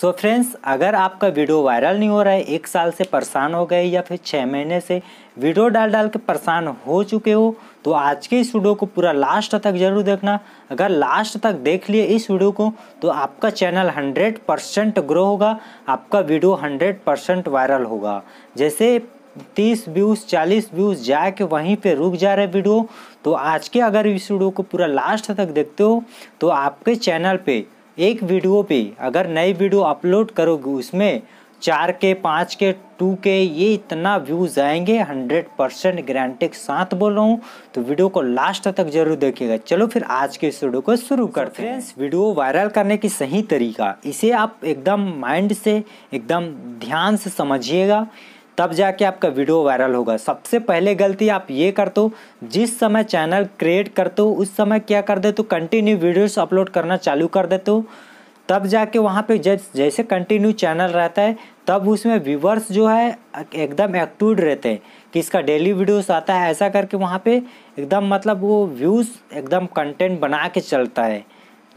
सो so friends अगर आपका video viral नहीं हो रहा है एक साल से परेशान हो गए या फिर छः महीने से वीडियो डाल डाल के परेशान हो चुके हो तो आज के इस वीडियो को पूरा लास्ट तक जरूर देखना अगर लास्ट तक देख लिए इस वीडियो को तो आपका चैनल 100 परसेंट ग्रो होगा आपका वीडियो 100 परसेंट वायरल होगा जैसे तीस व्यूज़ चालीस व्यूज़ जाके वहीं पे रुक जा रहे वीडियो तो आज के अगर इस वीडियो को पूरा लास्ट तक देखते हो तो आपके चैनल पे एक वीडियो पे अगर नई वीडियो अपलोड करोगे उसमें चार के पाँच के टू के ये इतना व्यूज़ आएंगे हंड्रेड परसेंट ग्रांटे के साथ बोल रहा हूँ तो वीडियो को लास्ट तक जरूर देखिएगा चलो फिर आज के इस वीडियो को शुरू तो करते हैं फ्रेंड्स वीडियो वायरल करने की सही तरीका इसे आप एकदम माइंड से एकदम ध्यान से समझिएगा तब जाके आपका वीडियो वायरल होगा सबसे पहले गलती आप ये कर दो जिस समय चैनल क्रिएट करते हो उस समय क्या कर देते हो कंटिन्यू वीडियोस अपलोड करना चालू कर देते हो तब जाके वहाँ पे जैसे कंटिन्यू चैनल रहता है तब उसमें व्यूवर्स जो है एकदम एक्टिव रहते हैं कि इसका डेली वीडियोस आता है ऐसा करके वहाँ पे एकदम मतलब वो व्यूज़ एकदम कंटेंट बना के चलता है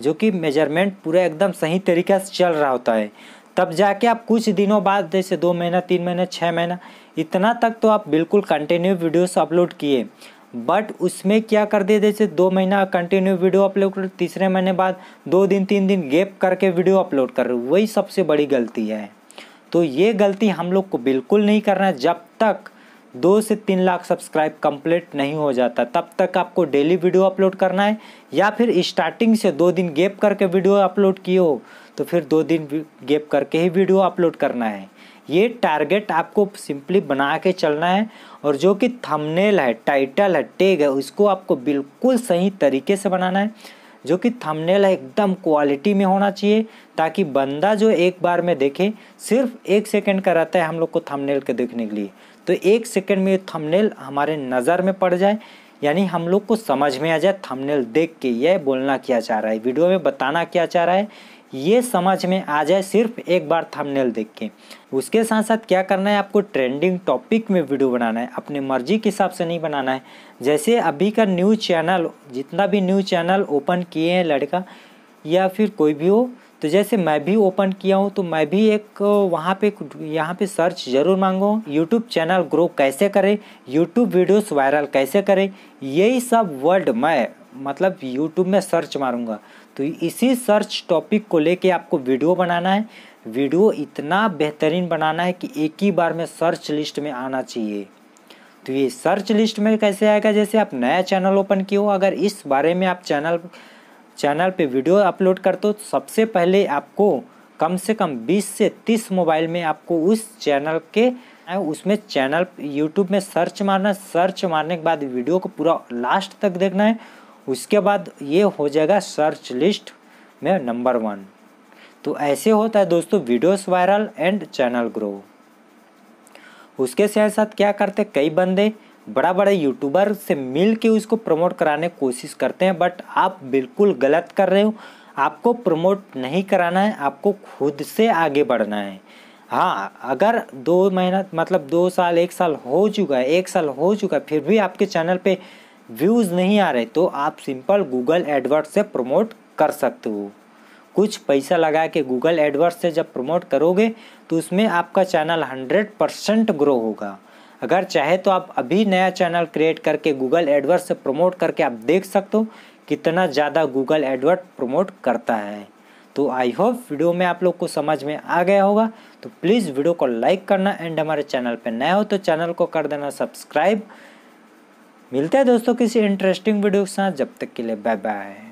जो कि मेजरमेंट पूरा एकदम सही तरीके से चल रहा होता है तब जाके आप कुछ दिनों बाद जैसे दो महीना तीन महीना छः महीना इतना तक तो आप बिल्कुल कंटिन्यू वीडियोस अपलोड किए बट उसमें क्या कर दिए जैसे दो महीना कंटिन्यू वीडियो अपलोड कर तीसरे महीने बाद दो दिन तीन दिन गैप करके वीडियो अपलोड कर रहे वही सबसे बड़ी गलती है तो ये गलती हम लोग को बिल्कुल नहीं करना जब तक दो से तीन लाख सब्सक्राइब कंप्लीट नहीं हो जाता तब तक आपको डेली वीडियो अपलोड करना है या फिर स्टार्टिंग से दो दिन गेप करके वीडियो अपलोड किए हो तो फिर दो दिन गेप करके ही वीडियो अपलोड करना है ये टारगेट आपको सिंपली बना के चलना है और जो कि थंबनेल है टाइटल है टेग है उसको आपको बिल्कुल सही तरीके से बनाना है जो कि थंबनेल है एकदम क्वालिटी में होना चाहिए ताकि बंदा जो एक बार में देखे सिर्फ एक सेकंड का रहता है हम लोग को थंबनेल के देखने के लिए तो एक सेकंड में थंबनेल हमारे नज़र में पड़ जाए यानी हम लोग को समझ में आ जाए थंबनेल देख के यह बोलना क्या चाह रहा है वीडियो में बताना क्या चाह रहा है ये समझ में आ जाए सिर्फ एक बार थंबनेल देख के उसके साथ साथ क्या करना है आपको ट्रेंडिंग टॉपिक में वीडियो बनाना है अपने मर्जी के हिसाब से नहीं बनाना है जैसे अभी का न्यूज़ चैनल जितना भी न्यूज़ चैनल ओपन किए हैं लड़का या फिर कोई भी हो तो जैसे मैं भी ओपन किया हूँ तो मैं भी एक वहाँ पे यहाँ पे सर्च ज़रूर मांगो यूट्यूब चैनल ग्रो कैसे करें यूट्यूब वीडियोस वायरल कैसे करें यही सब वर्ड मैं मतलब यूट्यूब में सर्च मारूंगा तो इसी सर्च टॉपिक को लेके आपको वीडियो बनाना है वीडियो इतना बेहतरीन बनाना है कि एक ही बार में सर्च लिस्ट में आना चाहिए तो ये सर्च लिस्ट में कैसे आएगा जैसे आप नया चैनल ओपन किए हो अगर इस बारे में आप चैनल चैनल पे वीडियो अपलोड कर दो सबसे पहले आपको कम से कम 20 से 30 मोबाइल में आपको उस चैनल के उसमें चैनल यूट्यूब में सर्च मारना है सर्च मारने के बाद वीडियो को पूरा लास्ट तक देखना है उसके बाद ये हो जाएगा सर्च लिस्ट में नंबर वन तो ऐसे होता है दोस्तों videos viral and channel grow उसके साथ साथ क्या करते कई बंदे बड़ा बड़ा यूट्यूबर से मिल के उसको प्रमोट कराने की कोशिश करते हैं बट आप बिल्कुल गलत कर रहे हो आपको प्रमोट नहीं कराना है आपको खुद से आगे बढ़ना है हाँ अगर दो महीना मतलब दो साल एक साल हो चुका है एक साल हो चुका है फिर भी आपके चैनल पे व्यूज़ नहीं आ रहे तो आप सिंपल गूगल एडवर्ड से प्रमोट कर सकते हो कुछ पैसा लगा के गूगल एडवर्ड से जब प्रमोट करोगे तो उसमें आपका चैनल हंड्रेड परसेंट ग्रो होगा अगर चाहे तो आप अभी नया चैनल क्रिएट करके गूगल एडवर्ड से प्रमोट करके आप देख सकते हो कितना ज़्यादा गूगल एडवर्ड प्रमोट करता है तो आई होप वीडियो में आप लोग को समझ में आ गया होगा तो प्लीज़ वीडियो को लाइक करना एंड हमारे चैनल पर नया हो तो चैनल को कर देना सब्सक्राइब मिलते हैं दोस्तों किसी इंटरेस्टिंग वीडियो के साथ जब तक के लिए बाय बाय